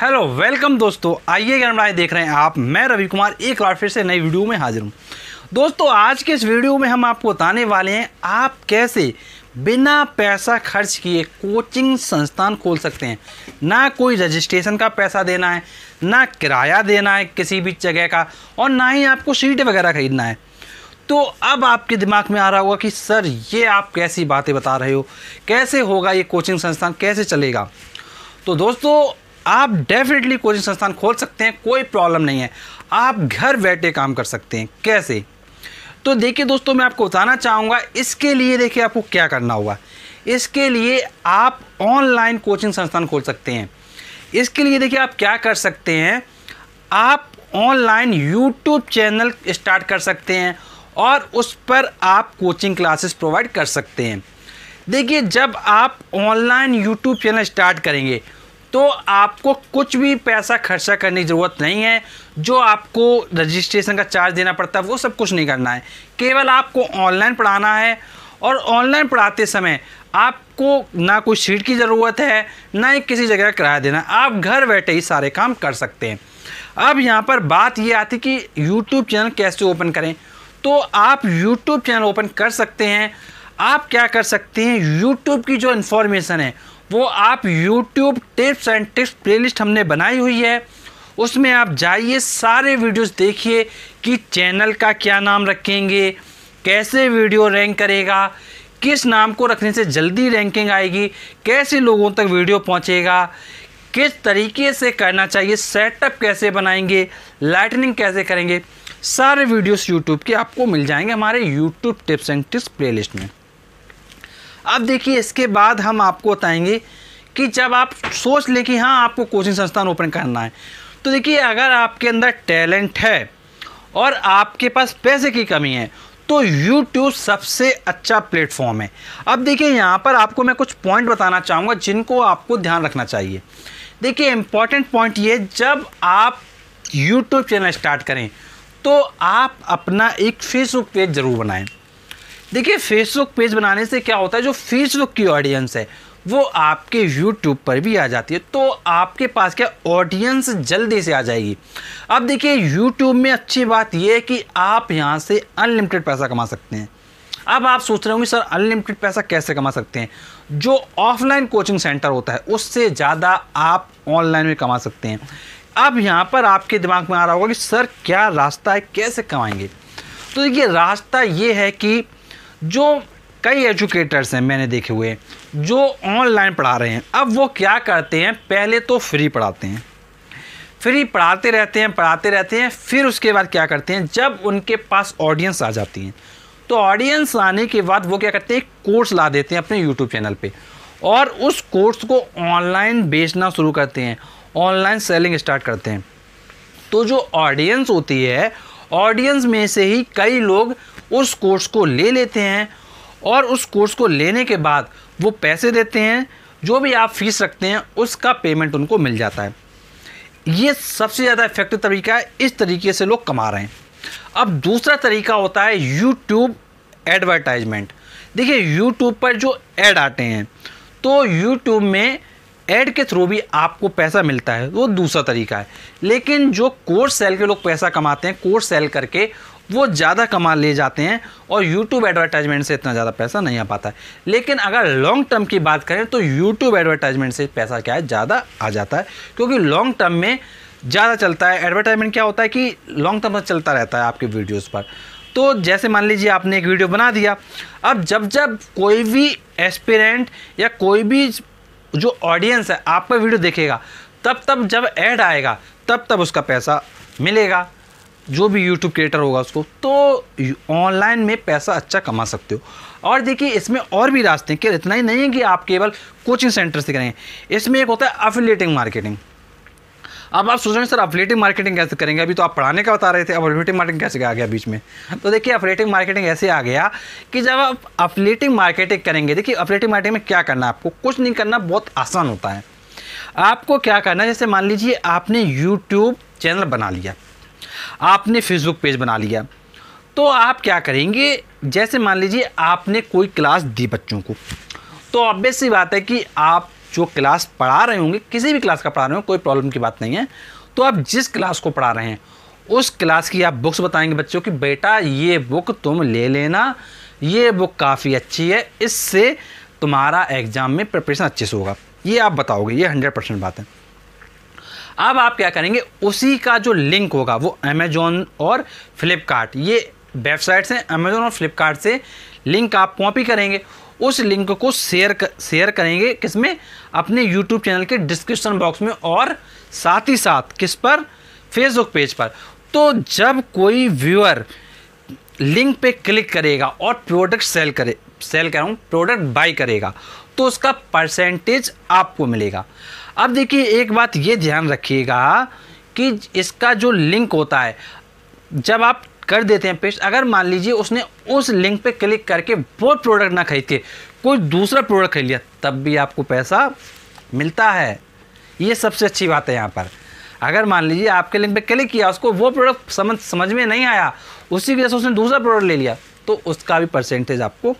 hello welcome दोस्तों आइए राय देख रहे हैं आप मैं रवि कुमार एक बार फिर से नई वीडियो में हाजिर हूँ दोस्तों आज के इस वीडियो में हम आपको बताने वाले हैं आप कैसे बिना पैसा खर्च किए कोचिंग संस्थान खोल सकते हैं ना कोई रजिस्ट्रेशन का पैसा देना है ना किराया देना है किसी भी जगह का और ना ही आपको सीट वगैरह खरीदना है तो अब आपके दिमाग में आ रहा होगा कि सर ये आप कैसी बातें बता रहे हो कैसे होगा ये कोचिंग संस्थान कैसे चलेगा तो दोस्तों आप डेफिनेटली कोचिंग संस्थान खोल सकते हैं कोई प्रॉब्लम नहीं है आप घर बैठे काम कर सकते हैं कैसे तो देखिए दोस्तों मैं आपको बताना चाहूँगा इसके लिए देखिए आपको क्या करना होगा इसके लिए आप ऑनलाइन कोचिंग संस्थान खोल सकते हैं इसके लिए देखिए आप क्या कर सकते हैं आप ऑनलाइन यूट्यूब चैनल स्टार्ट कर सकते हैं और उस पर आप कोचिंग क्लासेस प्रोवाइड कर सकते हैं देखिए जब आप ऑनलाइन यूट्यूब चैनल स्टार्ट करेंगे तो आपको कुछ भी पैसा खर्चा करने की ज़रूरत नहीं है जो आपको रजिस्ट्रेशन का चार्ज देना पड़ता है वो सब कुछ नहीं करना है केवल आपको ऑनलाइन पढ़ाना है और ऑनलाइन पढ़ाते समय आपको ना कोई सीट की ज़रूरत है ना ही किसी जगह किराया देना आप घर बैठे ही सारे काम कर सकते हैं अब यहाँ पर बात ये आती कि यूट्यूब चैनल कैसे ओपन करें तो आप यूट्यूब चैनल ओपन कर सकते हैं आप क्या कर सकते हैं यूट्यूब की जो इन्फॉर्मेशन है वो आप YouTube tips and tips playlist हमने बनाई हुई है उसमें आप जाइए सारे वीडियोस देखिए कि चैनल का क्या नाम रखेंगे कैसे वीडियो रैंक करेगा किस नाम को रखने से जल्दी रैंकिंग आएगी कैसे लोगों तक वीडियो पहुंचेगा किस तरीके से करना चाहिए सेटअप कैसे बनाएंगे लाइटनिंग कैसे करेंगे सारे वीडियोस यूट्यूब के आपको मिल जाएंगे हमारे YouTube tips and tips playlist में अब देखिए इसके बाद हम आपको बताएंगे कि जब आप सोच लें कि हाँ आपको कोचिंग संस्थान ओपन करना है तो देखिए अगर आपके अंदर टैलेंट है और आपके पास पैसे की कमी है तो YouTube सबसे अच्छा प्लेटफॉर्म है अब देखिए यहाँ पर आपको मैं कुछ पॉइंट बताना चाहूँगा जिनको आपको ध्यान रखना चाहिए देखिए इम्पॉर्टेंट पॉइंट ये जब आप यूट्यूब चैनल स्टार्ट करें तो आप अपना एक फेसबुक पेज ज़रूर बनाएं देखिए फेसबुक पेज बनाने से क्या होता है जो फेसबुक की ऑडियंस है वो आपके यूट्यूब पर भी आ जाती है तो आपके पास क्या ऑडियंस जल्दी से आ जाएगी अब देखिए यूट्यूब में अच्छी बात यह है कि आप यहाँ से अनलिमिटेड पैसा कमा सकते हैं अब आप सोच रहे होंगे सर अनलिमिटेड पैसा कैसे कमा सकते हैं जो ऑफलाइन कोचिंग सेंटर होता है उससे ज़्यादा आप ऑनलाइन में कमा सकते हैं अब यहाँ पर आपके दिमाग में आ रहा होगा कि सर क्या रास्ता है कैसे कमाएंगे तो देखिए रास्ता ये है कि जो कई एजुकेटर्स हैं मैंने देखे हुए जो ऑनलाइन पढ़ा रहे हैं अब वो क्या करते हैं पहले तो फ्री पढ़ाते हैं फ्री पढ़ाते रहते हैं पढ़ाते रहते हैं फिर उसके बाद क्या करते हैं जब उनके पास ऑडियंस आ जाती हैं तो ऑडियंस आने के बाद वो क्या करते हैं कोर्स ला देते हैं अपने यूट्यूब चैनल पर और उस कोर्स को ऑनलाइन बेचना शुरू करते हैं ऑनलाइन सेलिंग स्टार्ट करते हैं तो जो ऑडियंस होती है ऑडियंस में से ही कई लोग उस कोर्स को ले लेते हैं और उस कोर्स को लेने के बाद वो पैसे देते हैं जो भी आप फीस रखते हैं उसका पेमेंट उनको मिल जाता है ये सबसे ज़्यादा इफेक्टिव तरीका है इस तरीके से लोग कमा रहे हैं अब दूसरा तरीका होता है यूट्यूब एडवर्टाइजमेंट देखिए यूट्यूब पर जो एड आते हैं तो यूट्यूब में एड के थ्रू भी आपको पैसा मिलता है वो दूसरा तरीका है लेकिन जो कोर्स सेल के लोग पैसा कमाते हैं कोर्स सेल करके वो ज़्यादा कमा ले जाते हैं और यूट्यूब एडवर्टाइजमेंट से इतना ज़्यादा पैसा नहीं आ पाता है लेकिन अगर लॉन्ग टर्म की बात करें तो यूट्यूब एडवर्टाइजमेंट से पैसा क्या है ज़्यादा आ जाता है क्योंकि लॉन्ग टर्म में ज़्यादा चलता है एडवर्टाइजमेंट क्या होता है कि लॉन्ग टर्म में चलता रहता है आपके वीडियोज़ पर तो जैसे मान लीजिए आपने एक वीडियो बना दिया अब जब जब कोई भी एस्पिरेंट या कोई भी जो ऑडियंस है आपका वीडियो देखेगा तब तब जब ऐड आएगा तब तब उसका पैसा मिलेगा जो भी यूट्यूब क्रिएटर होगा उसको तो ऑनलाइन में पैसा अच्छा कमा सकते हो और देखिए इसमें और भी रास्ते हैं कि इतना ही नहीं है कि आप केवल कोचिंग सेंटर से करेंगे इसमें एक होता है अफिलेटिंग मार्केटिंग अब आप सोच रहे हैं सर अफिलेटिव मार्केटिंग कैसे करेंगे अभी तो आप पढ़ाने का बता रहे थे अब अफिलेटिव मार्केटिंग कैसे आ गया बीच में तो देखिए अफिलेटिव मार्केटिंग ऐसे आ गया कि जब आप अफिलेटिव मार्केटिंग करेंगे देखिए अफिलेटिव मार्केटिंग में क्या करना है आपको कुछ नहीं करना बहुत आसान होता है आपको क्या करना है जैसे मान लीजिए आपने यूट्यूब चैनल बना लिया आपने फेसबुक पेज बना लिया तो आप क्या करेंगे जैसे मान लीजिए आपने कोई क्लास दी बच्चों को तो ऑब्वियस सी बात है कि आप जो क्लास पढ़ा रहे होंगे किसी भी क्लास का पढ़ा रहे हो कोई प्रॉब्लम की बात नहीं है तो आप जिस क्लास को पढ़ा रहे हैं उस क्लास की आप बुक्स बताएंगे बच्चों की बेटा ये बुक तुम ले लेना ये बुक काफ़ी अच्छी है इससे तुम्हारा एग्ज़ाम में प्रिपरेशन अच्छे से होगा ये आप बताओगे ये हंड्रेड परसेंट बात है अब आप क्या करेंगे उसी का जो लिंक होगा वो अमेजोन और फ्लिपकार्ट ये वेबसाइट से अमेजोन और फ्लिपकार्ट से लिंक आप कॉपी करेंगे उस लिंक को शेयर कर, शेयर करेंगे किस में अपने यूट्यूब चैनल के डिस्क्रिप्शन बॉक्स में और साथ ही साथ किस पर फेसबुक पेज पर तो जब कोई व्यूअर लिंक पे क्लिक करेगा और प्रोडक्ट सेल करे सेल कराऊँ प्रोडक्ट बाई करेगा तो उसका परसेंटेज आपको मिलेगा अब देखिए एक बात ये ध्यान रखिएगा कि इसका जो लिंक होता है जब आप कर देते हैं पेस्ट अगर मान लीजिए उसने उस लिंक पे क्लिक करके वो प्रोडक्ट ना खरीद के कोई दूसरा प्रोडक्ट खरीद लिया तब भी आपको पैसा मिलता है ये सबसे अच्छी बात है यहाँ पर अगर मान लीजिए आपके लिंक पे क्लिक किया उसको वो प्रोडक्ट समझ समझ में नहीं आया उसी वजह से उसने दूसरा प्रोडक्ट ले लिया तो उसका भी परसेंटेज आपको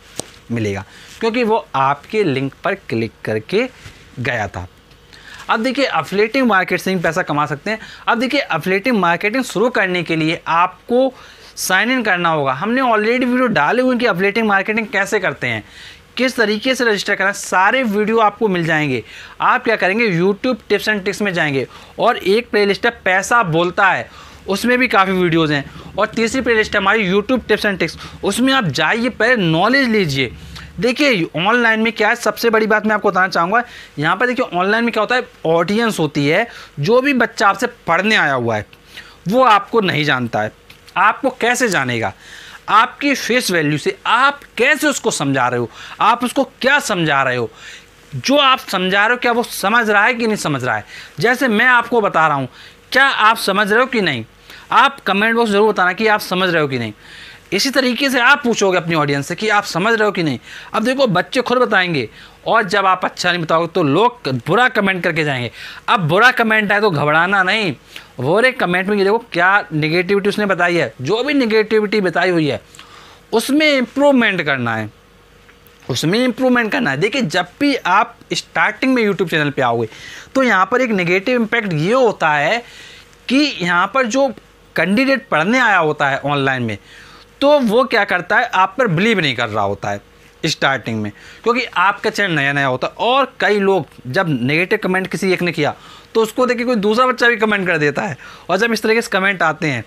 मिलेगा क्योंकि वो आपके लिंक पर क्लिक करके गया था अब देखिए अफिलेटिव मार्केट से भी पैसा कमा सकते हैं अब देखिए अफिलेटिव मार्केटिंग शुरू करने के लिए आपको साइन इन करना होगा हमने ऑलरेडी वीडियो डाले हुए कि अपलेटिंग मार्केटिंग कैसे करते हैं किस तरीके से रजिस्टर करना सारे वीडियो आपको मिल जाएंगे आप क्या करेंगे यूट्यूब टिप्स एंड ट्रिक्स में जाएंगे और एक लिस्ट है पैसा बोलता है उसमें भी काफ़ी वीडियोज़ हैं और तीसरी प्ले है हमारी यूट्यूब टिप्स एंड ट्रिक्स उसमें आप जाइए पहले नॉलेज लीजिए देखिए ऑनलाइन में क्या है सबसे बड़ी बात मैं आपको बताना चाहूँगा यहाँ पर देखिए ऑनलाइन में क्या होता है ऑडियंस होती है जो भी बच्चा आपसे पढ़ने आया हुआ है वो आपको नहीं जानता है आपको कैसे जानेगा आपकी फेस वैल्यू से आप कैसे उसको समझा रहे हो आप उसको क्या समझा रहे हो जो आप समझा रहे हो क्या वो समझ रहा है कि नहीं समझ रहा है जैसे मैं आपको बता रहा हूँ क्या आप समझ रहे हो कि नहीं आप कमेंट बॉक्स ज़रूर बताना कि आप समझ रहे हो कि नहीं इसी तरीके से आप पूछोगे अपनी ऑडियंस से कि आप समझ रहे हो कि नहीं अब देखो बच्चे खुद बताएंगे और जब आप अच्छा नहीं बताओगे तो लोग बुरा कमेंट करके जाएंगे अब बुरा कमेंट आए तो घबराना नहीं वो एक कमेंट में ये देखो क्या निगेटिविटी उसने बताई है जो भी निगेटिविटी बताई हुई है उसमें इम्प्रूवमेंट करना है उसमें इम्प्रूवमेंट करना है देखिए जब भी आप स्टार्टिंग में यूट्यूब चैनल पे आओगे तो यहाँ पर एक नेगेटिव इम्पैक्ट ये होता है कि यहाँ पर जो कैंडिडेट पढ़ने आया होता है ऑनलाइन में तो वो क्या करता है आप पर बिलीव नहीं कर रहा होता है स्टार्टिंग में क्योंकि आपका चैनल नया नया होता है और कई लोग जब नेगेटिव कमेंट किसी एक ने किया तो उसको देखिए कोई दूसरा बच्चा भी कमेंट कर देता है और जब इस तरीके से कमेंट आते हैं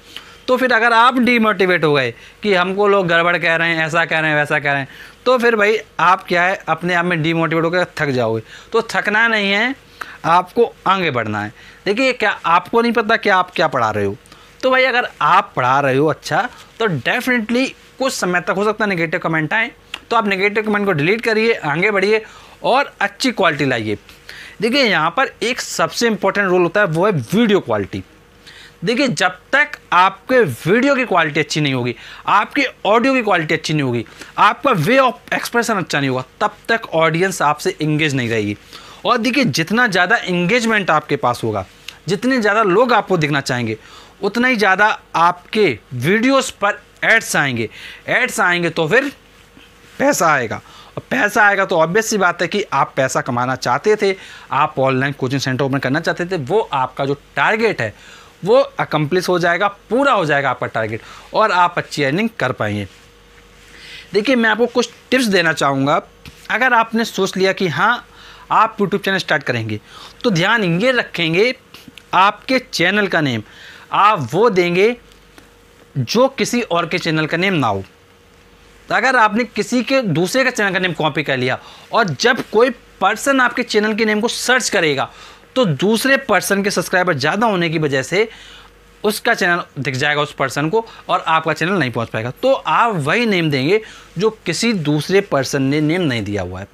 तो फिर अगर आप डीमोटिवेट हो गए कि हमको लोग गड़बड़ कह रहे हैं ऐसा कह रहे हैं वैसा कह रहे हैं तो फिर भाई आप क्या है अपने आप में डीमोटिवेट होकर थक जाओगे तो थकना नहीं है आपको आगे बढ़ना है देखिए क्या आपको नहीं पता कि आप क्या पढ़ा रहे हो तो भाई अगर आप पढ़ा रहे हो अच्छा तो डेफिनेटली कुछ समय तक हो सकता है नेगेटिव कमेंट आए तो आप नेगेटिव कमेंट को डिलीट करिए आगे बढ़िए और अच्छी क्वालिटी लाइए देखिए यहाँ पर एक सबसे इम्पोर्टेंट रोल होता है वो है वीडियो क्वालिटी देखिए जब तक आपके वीडियो की क्वालिटी अच्छी नहीं होगी आपकी ऑडियो की क्वालिटी अच्छी नहीं होगी आपका वे ऑफ एक्सप्रेशन अच्छा नहीं होगा तब तक ऑडियंस आपसे इंगेज नहीं रहेगी और देखिए जितना ज़्यादा इंगेजमेंट आपके पास होगा जितने ज़्यादा लोग आपको दिखना चाहेंगे उतना ही ज़्यादा आपके वीडियोस पर एड्स आएंगे एड्स आएंगे तो फिर पैसा आएगा और पैसा आएगा तो ऑब्वियस सी बात है कि आप पैसा कमाना चाहते थे आप ऑनलाइन कोचिंग सेंटर ओपन करना चाहते थे वो आपका जो टारगेट है वो अकम्प्लिस हो जाएगा पूरा हो जाएगा आपका टारगेट और आप अच्छी अर्निंग कर पाएंगे देखिए मैं आपको कुछ टिप्स देना चाहूँगा अगर आपने सोच लिया कि हाँ आप यूट्यूब चैनल स्टार्ट करेंगे तो ध्यान ये रखेंगे आपके चैनल का नेम आप वो देंगे जो किसी और के चैनल का नेम ना हो तो अगर आपने किसी के दूसरे का चैनल का नेम कॉपी कर लिया और जब कोई पर्सन आपके चैनल के नेम को सर्च करेगा तो दूसरे पर्सन के सब्सक्राइबर ज़्यादा होने की वजह से उसका चैनल दिख जाएगा उस पर्सन को और आपका चैनल नहीं पहुंच पाएगा तो आप वही नेम देंगे जो किसी दूसरे पर्सन ने नेम नहीं दिया हुआ है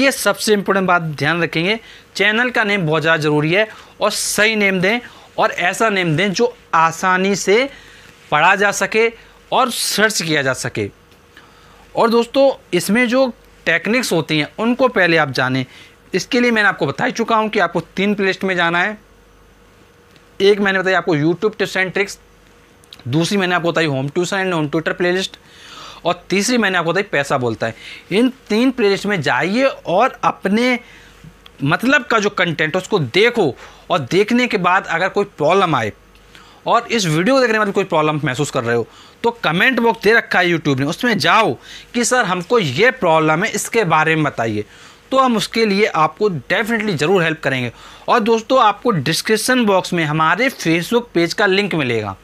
ये सबसे इम्पोर्टेंट बात ध्यान रखेंगे चैनल का नेम बहुत ज़्यादा ज़रूरी है और सही नेम दें और ऐसा नेम दें जो आसानी से पढ़ा जा सके और सर्च किया जा सके और दोस्तों इसमें जो टेक्निक्स होती हैं उनको पहले आप जानें इसके लिए मैंने आपको बता ही चुका हूँ कि आपको तीन प्ले में जाना है एक मैंने बताया आपको यूट्यूब टिप्स एंड ट्रिक्स दूसरी मैंने आपको बताई home tuition and home tutor play और तीसरी मैंने आपको बताई पैसा बोलता है इन तीन प्ले में जाइए और अपने मतलब का जो कंटेंट है उसको देखो और देखने के बाद अगर कोई प्रॉब्लम आए और इस वीडियो को देखने में कोई प्रॉब्लम महसूस कर रहे हो तो कमेंट बॉक्स दे रखा है यूट्यूब ने उसमें जाओ कि सर हमको ये प्रॉब्लम है इसके बारे में बताइए तो हम उसके लिए आपको डेफिनेटली ज़रूर हेल्प करेंगे और दोस्तों आपको डिस्क्रिप्सन बॉक्स में हमारे फेसबुक पेज का लिंक मिलेगा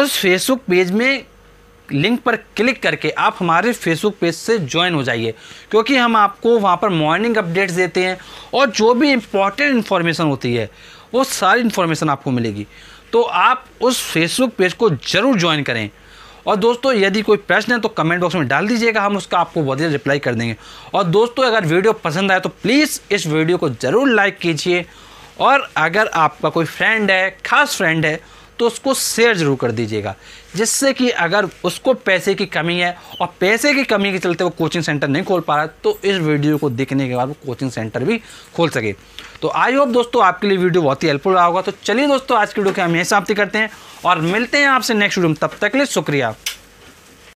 उस फेसबुक पेज में लिंक पर क्लिक करके आप हमारे फेसबुक पेज से ज्वाइन हो जाइए क्योंकि हम आपको वहाँ पर मॉर्निंग अपडेट्स देते हैं और जो भी इम्पोर्टेंट इन्फॉर्मेशन होती है वो सारी इन्फॉर्मेशन आपको मिलेगी तो आप उस फेसबुक पेज को ज़रूर ज्वाइन करें और दोस्तों यदि कोई प्रश्न है तो कमेंट बॉक्स में डाल दीजिएगा हम उसका आपको बहुत रिप्लाई कर देंगे और दोस्तों अगर वीडियो पसंद आए तो प्लीज़ इस वीडियो को ज़रूर लाइक कीजिए और अगर आपका कोई फ्रेंड है खास फ्रेंड है तो उसको शेयर ज़रूर कर दीजिएगा जिससे कि अगर उसको पैसे की कमी है और पैसे की कमी के चलते वो कोचिंग सेंटर नहीं खोल पा रहा तो इस वीडियो को देखने के बाद वो कोचिंग सेंटर भी खोल सके तो आई होप दोस्तों आपके लिए वीडियो बहुत ही हेल्पफुल रहा होगा तो चलिए दोस्तों आज की वीडियो के हम यही समाप्ति करते हैं और मिलते हैं आपसे नेक्स्ट वीडियो में तब तक के लिए शुक्रिया